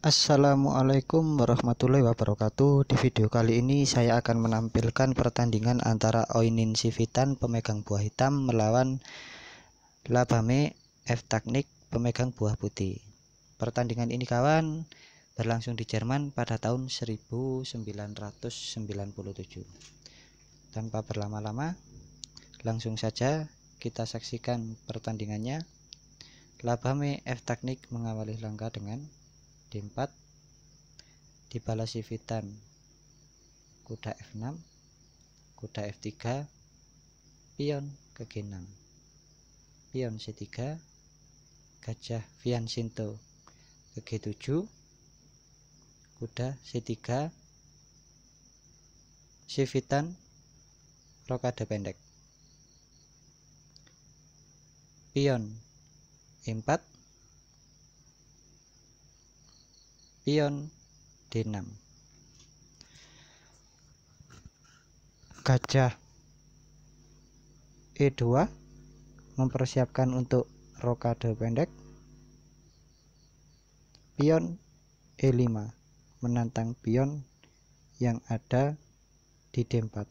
Assalamualaikum warahmatullahi wabarakatuh Di video kali ini saya akan menampilkan pertandingan antara Oinin Sivitan pemegang buah hitam melawan Labame F Teknik pemegang buah putih Pertandingan ini kawan berlangsung di Jerman pada tahun 1997 Tanpa berlama-lama langsung saja kita saksikan pertandingannya Labame F Teknik mengawali langkah dengan D4 dibalas Civitan kuda F6 kuda F3 pion ke G6 pion C3 gajah Sinto ke G7 kuda C3 Civitan rokade pendek pion E4 pion D6 gajah E2 mempersiapkan untuk rokade pendek pion E5 menantang pion yang ada di D4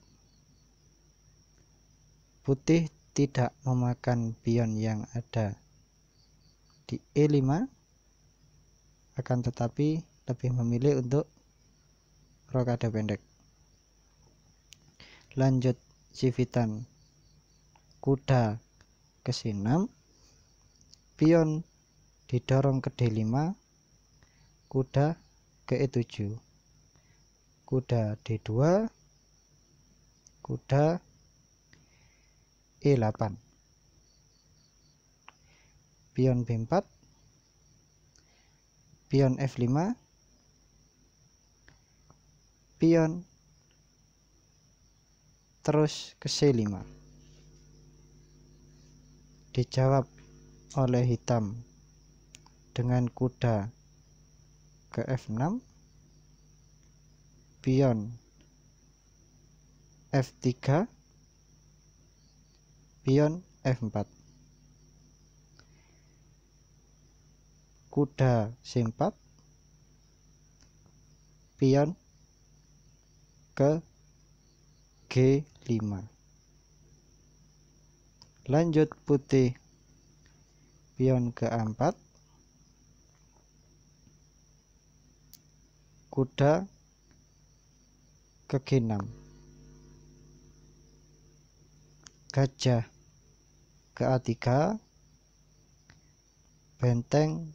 putih tidak memakan pion yang ada di E5 akan tetapi lebih memilih untuk rokade pendek lanjut civitan kuda ke C6 pion didorong ke D5 kuda ke E7 kuda D2 kuda E8 pion B4 pion F5 pion terus ke C5 dijawab oleh hitam dengan kuda ke F6 pion F3 pion F4 kuda C4 pion ke G5 lanjut putih pion ke A4 kuda ke G6 gajah ke A3 benteng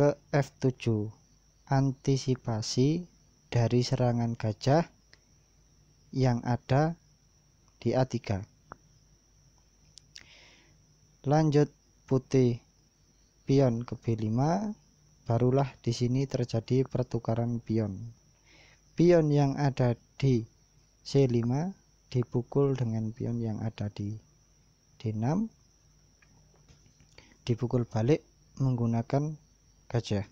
ke F7 antisipasi dari serangan gajah yang ada di A3 lanjut putih pion ke B5 barulah di sini terjadi pertukaran pion pion yang ada di C5 dipukul dengan pion yang ada di D6 dipukul balik menggunakan gajah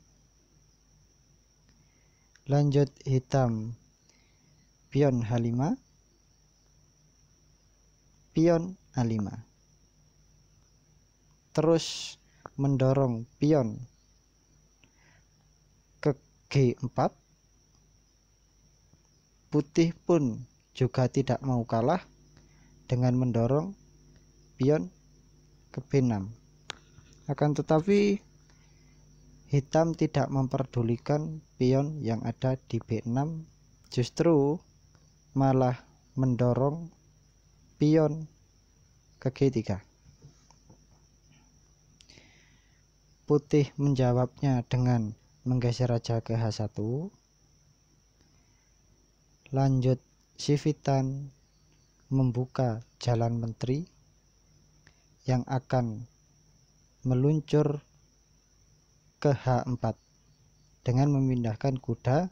lanjut hitam pion H5 pion A5 terus mendorong pion ke G4 putih pun juga tidak mau kalah dengan mendorong pion ke B6 akan tetapi Hitam tidak memperdulikan pion yang ada di B6, justru malah mendorong pion ke G3. Putih menjawabnya dengan menggeser raja ke H1. Lanjut Sivitan membuka jalan menteri yang akan meluncur ke H4 dengan memindahkan kuda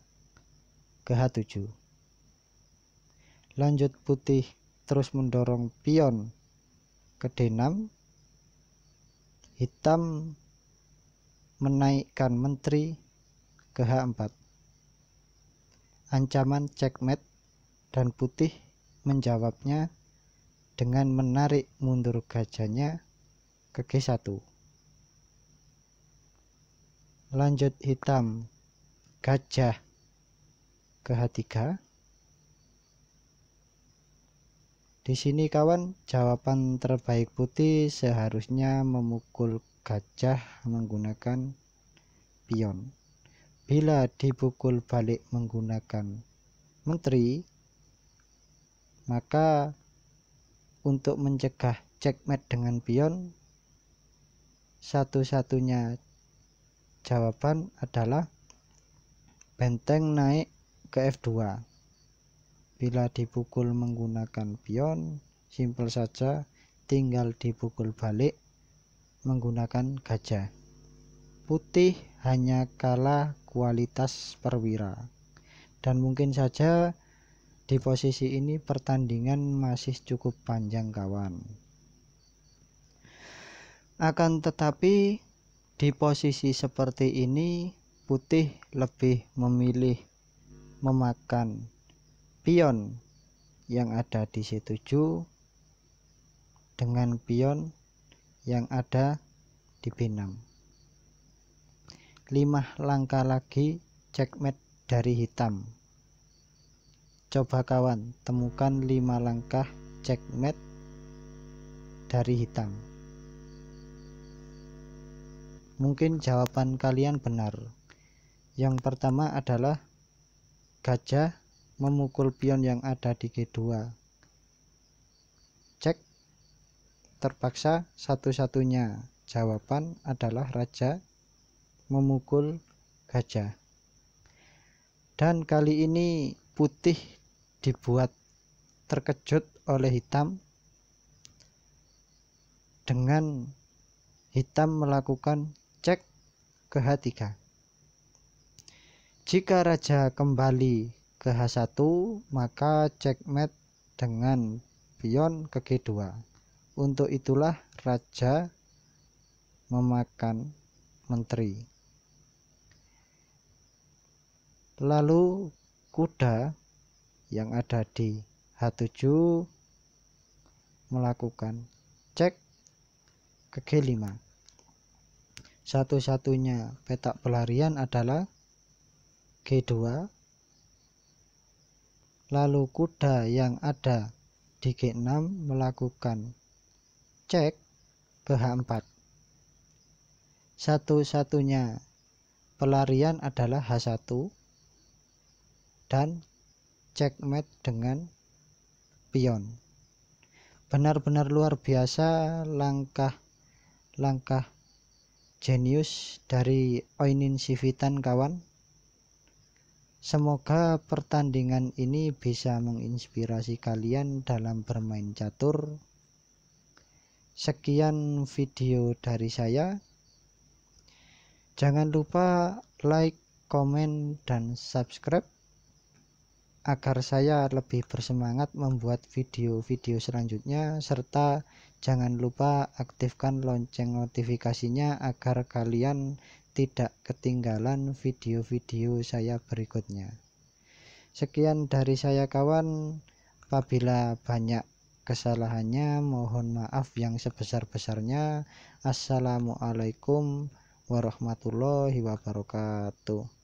ke H7 lanjut putih terus mendorong pion ke D6 hitam menaikkan menteri ke H4 ancaman checkmate dan putih menjawabnya dengan menarik mundur gajahnya ke G1 lanjut hitam gajah ke H3 di sini kawan jawaban terbaik putih seharusnya memukul gajah menggunakan pion bila dipukul balik menggunakan menteri maka untuk mencegah checkmate dengan pion satu-satunya Jawaban adalah benteng naik ke F2. Bila dipukul menggunakan pion, simpel saja tinggal dipukul balik menggunakan gajah. Putih hanya kalah kualitas perwira. Dan mungkin saja di posisi ini pertandingan masih cukup panjang kawan. Akan tetapi di posisi seperti ini, putih lebih memilih memakan pion yang ada di C7 dengan pion yang ada di B6. 5 langkah lagi checkmate dari hitam. Coba kawan, temukan 5 langkah checkmate dari hitam. Mungkin jawaban kalian benar. Yang pertama adalah gajah memukul pion yang ada di G2. Cek terpaksa satu-satunya jawaban adalah raja memukul gajah. Dan kali ini putih dibuat terkejut oleh hitam dengan hitam melakukan cek ke H3 jika raja kembali ke H1 maka checkmate dengan pion ke G2 untuk itulah raja memakan menteri lalu kuda yang ada di H7 melakukan cek ke G5 satu-satunya petak pelarian adalah G2. Lalu kuda yang ada di G6 melakukan cek BH4. Satu-satunya pelarian adalah H1 dan checkmate dengan pion. Benar-benar luar biasa langkah-langkah Genius dari Oinin Sivitan kawan. Semoga pertandingan ini bisa menginspirasi kalian dalam bermain catur. Sekian video dari saya. Jangan lupa like, comment, dan subscribe agar saya lebih bersemangat membuat video-video selanjutnya serta jangan lupa aktifkan lonceng notifikasinya agar kalian tidak ketinggalan video-video saya berikutnya. Sekian dari saya kawan, apabila banyak kesalahannya mohon maaf yang sebesar-besarnya. Assalamualaikum warahmatullahi wabarakatuh.